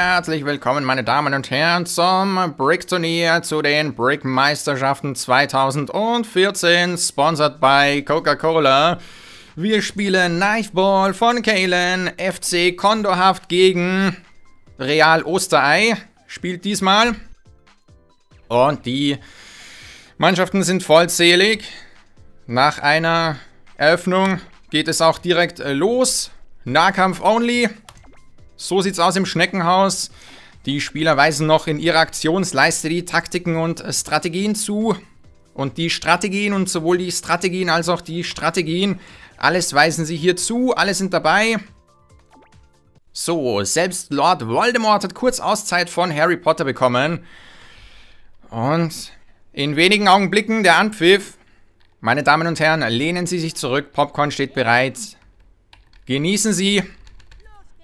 Herzlich willkommen, meine Damen und Herren, zum Brick-Turnier zu den Brick-Meisterschaften 2014, sponsored by Coca-Cola. Wir spielen Knifeball von Kalen, FC Kondorhaft gegen Real Osterei, spielt diesmal. Und die Mannschaften sind vollzählig. Nach einer Eröffnung geht es auch direkt äh, los. Nahkampf only. So sieht's aus im Schneckenhaus. Die Spieler weisen noch in ihrer Aktionsleiste die Taktiken und Strategien zu. Und die Strategien und sowohl die Strategien als auch die Strategien, alles weisen sie hier zu, alle sind dabei. So, selbst Lord Voldemort hat kurz Auszeit von Harry Potter bekommen. Und in wenigen Augenblicken der Anpfiff. Meine Damen und Herren, lehnen Sie sich zurück, Popcorn steht bereit. Genießen Sie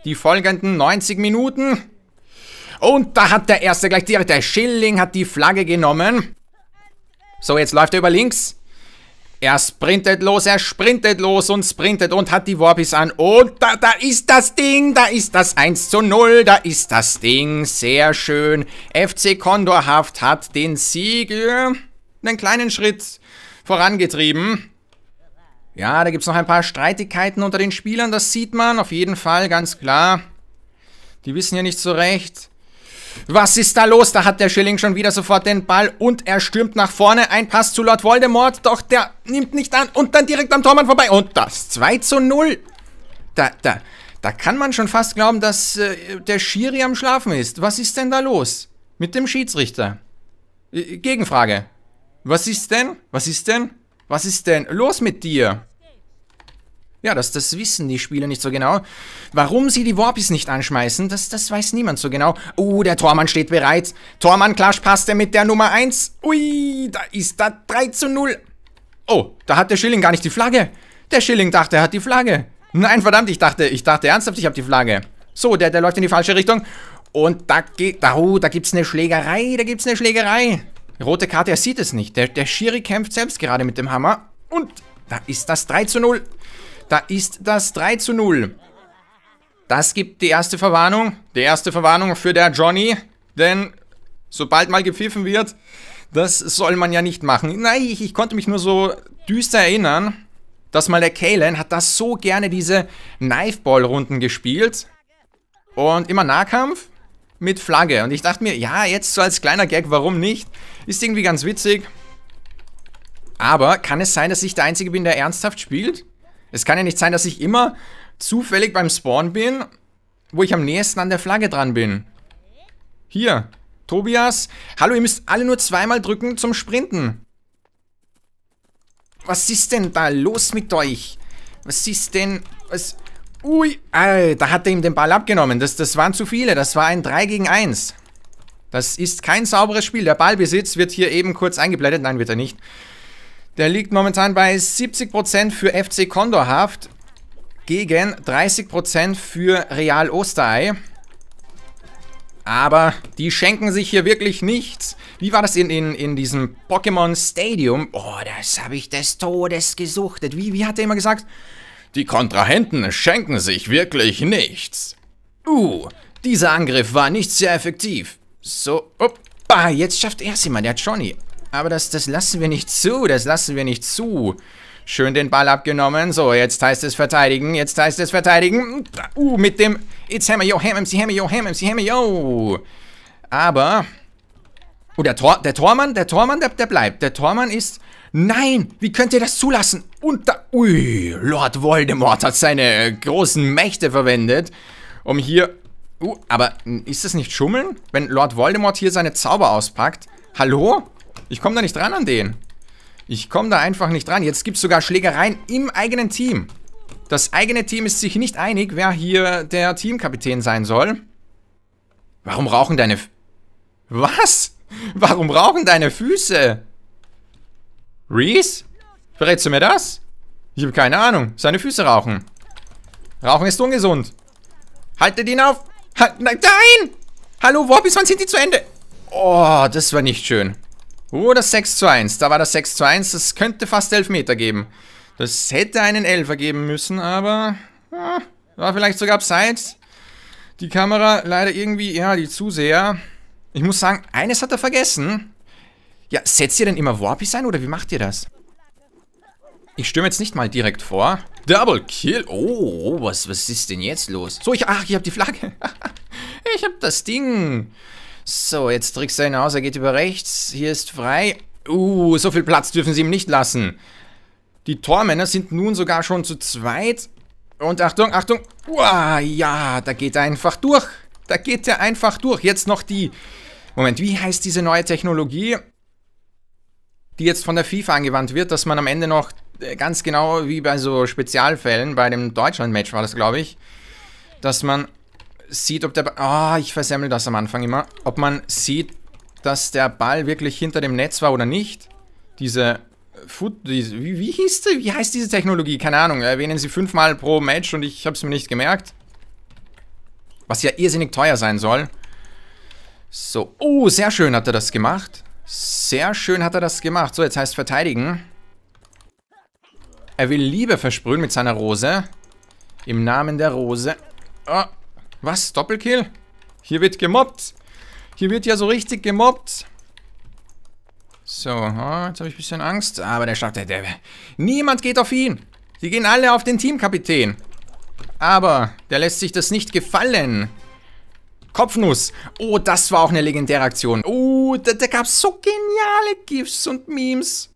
die folgenden 90 Minuten. Und da hat der Erste gleich direkt, der Schilling hat die Flagge genommen. So, jetzt läuft er über links. Er sprintet los, er sprintet los und sprintet und hat die Warpis an. Und da, da ist das Ding, da ist das 1 zu 0, da ist das Ding. Sehr schön. FC Condorhaft hat den Sieg, einen kleinen Schritt vorangetrieben. Ja, da gibt es noch ein paar Streitigkeiten unter den Spielern, das sieht man auf jeden Fall, ganz klar. Die wissen ja nicht so recht. Was ist da los? Da hat der Schilling schon wieder sofort den Ball und er stürmt nach vorne. Ein Pass zu Lord Voldemort, doch der nimmt nicht an und dann direkt am Tormann vorbei. Und das 2 zu 0. Da, da, da kann man schon fast glauben, dass äh, der Schiri am Schlafen ist. Was ist denn da los mit dem Schiedsrichter? Äh, Gegenfrage. Was ist denn? Was ist denn? Was ist denn los mit dir? Ja, das, das wissen die Spieler nicht so genau. Warum sie die Warpies nicht anschmeißen, das, das weiß niemand so genau. Oh, der Tormann steht bereit. Tormann Clash er mit der Nummer 1. Ui, da ist da 3 zu 0. Oh, da hat der Schilling gar nicht die Flagge. Der Schilling dachte, er hat die Flagge. Nein, verdammt, ich dachte, ich dachte ernsthaft, ich habe die Flagge. So, der, der läuft in die falsche Richtung. Und da geht, da, oh, da gibt es eine Schlägerei, da gibt es eine Schlägerei rote Karte, er sieht es nicht. Der, der Schiri kämpft selbst gerade mit dem Hammer. Und da ist das 3 zu 0. Da ist das 3 zu 0. Das gibt die erste Verwarnung. Die erste Verwarnung für der Johnny. Denn sobald mal gepfiffen wird, das soll man ja nicht machen. Nein, ich, ich konnte mich nur so düster erinnern, dass mal der Kalen hat das so gerne diese Knifeball-Runden gespielt. Und immer Nahkampf mit Flagge. Und ich dachte mir, ja, jetzt so als kleiner Gag, warum nicht? Ist irgendwie ganz witzig. Aber kann es sein, dass ich der Einzige bin, der ernsthaft spielt? Es kann ja nicht sein, dass ich immer zufällig beim Spawn bin, wo ich am nächsten an der Flagge dran bin. Hier, Tobias. Hallo, ihr müsst alle nur zweimal drücken zum Sprinten. Was ist denn da los mit euch? Was ist denn... Was... Ui, da hat er ihm den Ball abgenommen. Das, das waren zu viele. Das war ein 3 gegen 1. Das ist kein sauberes Spiel. Der Ballbesitz wird hier eben kurz eingeblendet. Nein, wird er nicht. Der liegt momentan bei 70% für FC Kondorhaft gegen 30% für Real Osterei. Aber die schenken sich hier wirklich nichts. Wie war das in, in, in diesem Pokémon Stadium? Oh, das habe ich des Todes gesuchtet. Wie, wie hat er immer gesagt? Die Kontrahenten schenken sich wirklich nichts. Uh, dieser Angriff war nicht sehr effektiv. So, oppa, ah, jetzt schafft er es immer, der Johnny. Aber das, das lassen wir nicht zu, das lassen wir nicht zu. Schön den Ball abgenommen. So, jetzt heißt es verteidigen, jetzt heißt es verteidigen. Uh, mit dem It's Hammer, yo, Ham, MC, Hammer, yo, Ham, MC, Hammer, yo. Aber... Oh, der, Tor, der Tormann, der Tormann, der, der bleibt. Der Tormann ist Nein, wie könnt ihr das zulassen? Und da... Ui, Lord Voldemort hat seine großen Mächte verwendet, um hier... Uh, aber ist das nicht Schummeln? Wenn Lord Voldemort hier seine Zauber auspackt? Hallo? Ich komme da nicht dran an den. Ich komme da einfach nicht dran. Jetzt gibt es sogar Schlägereien im eigenen Team. Das eigene Team ist sich nicht einig, wer hier der Teamkapitän sein soll. Warum rauchen deine... F Was? Warum rauchen deine Füße? Reese? Verrätst du mir das? Ich habe keine Ahnung. Seine Füße rauchen. Rauchen ist ungesund. Haltet ihn auf. Ha nein! Hallo, Warpies, wann sind die zu Ende? Oh, das war nicht schön. Oh, das 6 zu 1. Da war das 6 zu 1. Das könnte fast 11 Meter geben. Das hätte einen Elfer geben müssen, aber... Ja, ah, war vielleicht sogar abseits. Die Kamera leider irgendwie... Ja, die Zuseher. Ich muss sagen, eines hat er vergessen. Ja, setzt ihr denn immer Warpies ein oder wie macht ihr das? Ich stürme jetzt nicht mal direkt vor. Double Kill. Oh, was, was ist denn jetzt los? So, ich, ach, ich habe die Flagge. ich habe das Ding. So, jetzt drückst du ihn aus, er geht über rechts. Hier ist frei. Uh, so viel Platz dürfen sie ihm nicht lassen. Die Tormänner sind nun sogar schon zu zweit. Und Achtung, Achtung. Uah, ja, da geht er einfach durch. Da geht er einfach durch. Jetzt noch die... Moment, wie heißt diese neue Technologie? die jetzt von der FIFA angewandt wird, dass man am Ende noch äh, ganz genau wie bei so Spezialfällen, bei dem Deutschland-Match war das, glaube ich, dass man sieht, ob der Ball. Ah, oh, ich versemmel das am Anfang immer. Ob man sieht, dass der Ball wirklich hinter dem Netz war oder nicht. Diese. Äh, Foot, diese, wie, wie hieß die? Wie heißt diese Technologie? Keine Ahnung. Erwähnen sie fünfmal pro Match und ich habe es mir nicht gemerkt. Was ja irrsinnig teuer sein soll. So. Oh, sehr schön hat er das gemacht. Sehr schön hat er das gemacht. So, jetzt heißt verteidigen. Er will Liebe versprühen mit seiner Rose. Im Namen der Rose. Oh, was? Doppelkill? Hier wird gemobbt. Hier wird ja so richtig gemobbt. So, oh, jetzt habe ich ein bisschen Angst. Aber der schafft der, der. Niemand geht auf ihn. Die gehen alle auf den Teamkapitän. Aber der lässt sich das nicht gefallen. Kopfnuss. Oh, das war auch eine legendäre Aktion. Oh, da, da gab es so geniale GIFs und Memes.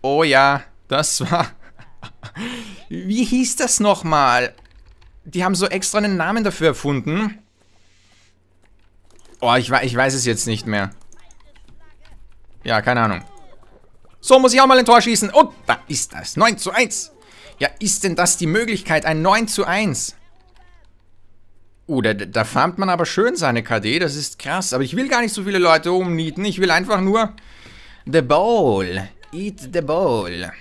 Oh ja, das war... Wie hieß das nochmal? Die haben so extra einen Namen dafür erfunden. Oh, ich, ich weiß es jetzt nicht mehr. Ja, keine Ahnung. So, muss ich auch mal ein Tor schießen. Und da ist das. 9 zu 1. Ja, ist denn das die Möglichkeit? Ein 9 zu 1. Oh, da, da farmt man aber schön seine KD, das ist krass. Aber ich will gar nicht so viele Leute umnieten, ich will einfach nur... The Bowl. Eat the Bowl.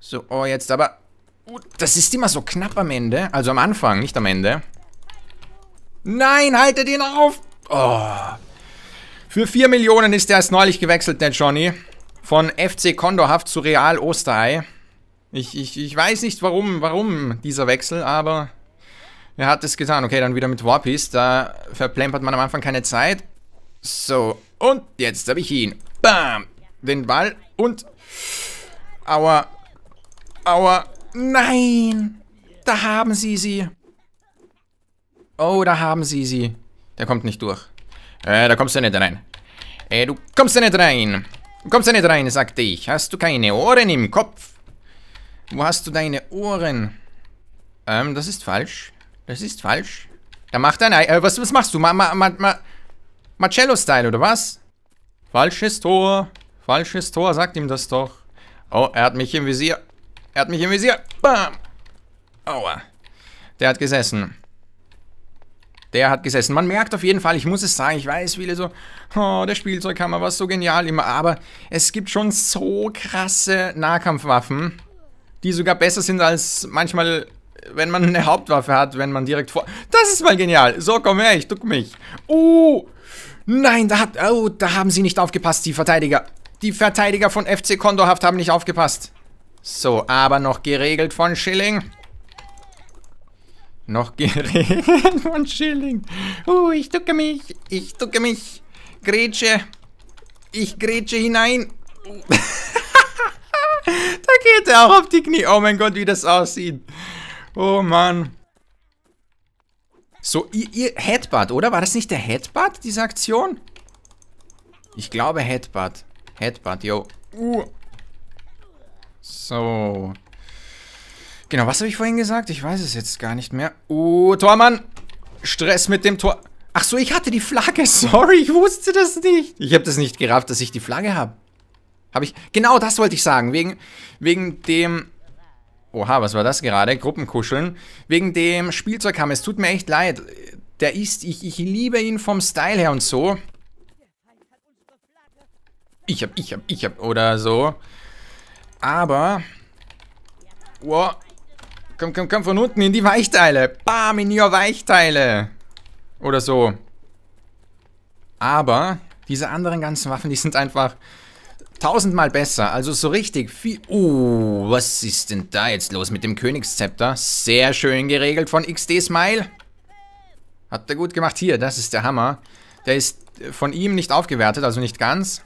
So, oh, jetzt aber... Oh, das ist immer so knapp am Ende. Also am Anfang, nicht am Ende. Nein, haltet ihn auf! Oh. Für 4 Millionen ist der erst neulich gewechselt, der Johnny. Von FC Kondorhaft zu Real Osterei. Ich, ich, ich weiß nicht, warum, warum dieser Wechsel, aber er hat es getan. Okay, dann wieder mit Warpies. Da verplempert man am Anfang keine Zeit. So, und jetzt habe ich ihn. Bam! Den Ball und... Aua. Aua. Nein! Da haben sie sie. Oh, da haben sie sie. Der kommt nicht durch. Äh, da kommst du nicht rein. Äh, du kommst ja nicht rein. Du kommst ja nicht rein, sagte ich. Hast du keine Ohren im Kopf? Wo hast du deine Ohren? Ähm, das ist falsch. Das ist falsch. Da macht er... Äh, was, was machst du? Ma, ma, ma, Marcello-Style, oder was? Falsches Tor. Falsches Tor, sagt ihm das doch. Oh, er hat mich im Visier. Er hat mich im Visier. Bam. Aua. Der hat gesessen. Der hat gesessen. Man merkt auf jeden Fall, ich muss es sagen, ich weiß, viele so, oh, der Spielzeughammer war so genial immer, aber es gibt schon so krasse Nahkampfwaffen, die sogar besser sind als manchmal wenn man eine Hauptwaffe hat, wenn man direkt vor... Das ist mal genial. So, komm her, ich duck mich. Oh, nein, da hat... Oh, da haben sie nicht aufgepasst, die Verteidiger. Die Verteidiger von FC Kondorhaft haben nicht aufgepasst. So, aber noch geregelt von Schilling. Noch geregelt von Schilling. Oh, ich ducke mich. Ich ducke mich. Grätsche. Ich grätsche hinein. da geht er auch auf die Knie. Oh mein Gott, wie das aussieht. Oh Mann. So, ihr, ihr Headbutt, oder? War das nicht der Headbutt, diese Aktion? Ich glaube Headbutt. Headbutt, yo. Uh. So. Genau, was habe ich vorhin gesagt? Ich weiß es jetzt gar nicht mehr. Uh, Tormann! Stress mit dem Tor... Ach so, ich hatte die Flagge. Sorry, ich wusste das nicht. Ich habe das nicht gerafft, dass ich die Flagge habe. Habe ich... Genau das wollte ich sagen. Wegen, wegen dem... Oha, was war das gerade? Gruppenkuscheln. Wegen dem Spielzeug Es tut mir echt leid. Der ist, ich, ich liebe ihn vom Style her und so. Ich hab, ich hab, ich hab, oder so. Aber. Wow. Komm, komm, komm, von unten in die Weichteile. Bam, in die Weichteile. Oder so. Aber diese anderen ganzen Waffen, die sind einfach Tausendmal besser, also so richtig viel... Uh, was ist denn da jetzt los mit dem Königszepter? Sehr schön geregelt von XD Smile. Hat er gut gemacht. Hier, das ist der Hammer. Der ist äh, von ihm nicht aufgewertet, also nicht ganz.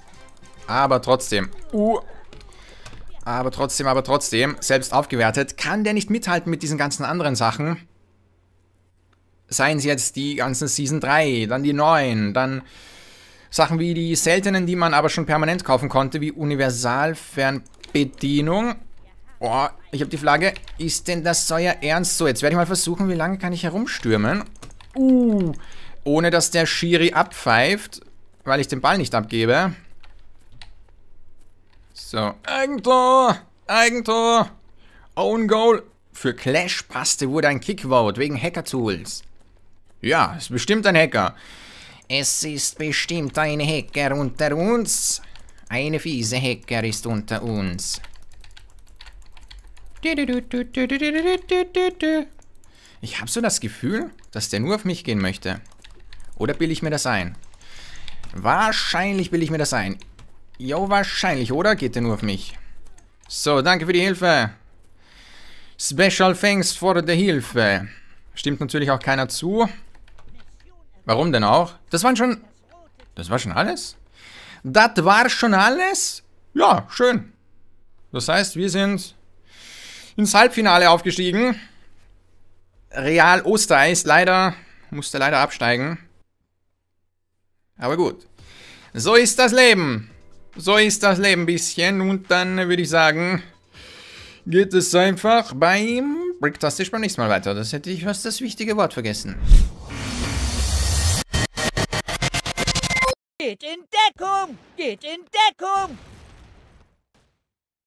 Aber trotzdem. Uh. Aber trotzdem, aber trotzdem. Selbst aufgewertet. Kann der nicht mithalten mit diesen ganzen anderen Sachen? Seien es jetzt die ganzen Season 3, dann die 9, dann Sachen wie die seltenen, die man aber schon permanent kaufen konnte, wie Universalfernbedienung. Oh, ich habe die Flagge. Ist denn das euer Ernst? So, jetzt werde ich mal versuchen, wie lange kann ich herumstürmen? Uh, ohne dass der Schiri abpfeift, weil ich den Ball nicht abgebe. So, Eigentor, Eigentor, Own Goal. Für Clash passte wurde ein Kickvote wegen Hacker-Tools. Ja, ist bestimmt ein Hacker. Es ist bestimmt ein Hacker unter uns. Eine fiese Hacker ist unter uns. Ich habe so das Gefühl, dass der nur auf mich gehen möchte. Oder bilde ich mir das ein? Wahrscheinlich bilde ich mir das ein. Jo, wahrscheinlich, oder? Geht der nur auf mich? So, danke für die Hilfe. Special thanks for the Hilfe. Stimmt natürlich auch keiner zu. Warum denn auch? Das waren schon... Das war schon alles? Das war schon alles? Ja, schön. Das heißt, wir sind ins Halbfinale aufgestiegen. Real Ostereis leider, musste leider absteigen. Aber gut. So ist das Leben. So ist das Leben ein bisschen. Und dann würde ich sagen, geht es einfach beim Bricktastisch beim nächsten Mal weiter. Das hätte ich fast das wichtige Wort vergessen. Get in Deckham! Get in Deckham!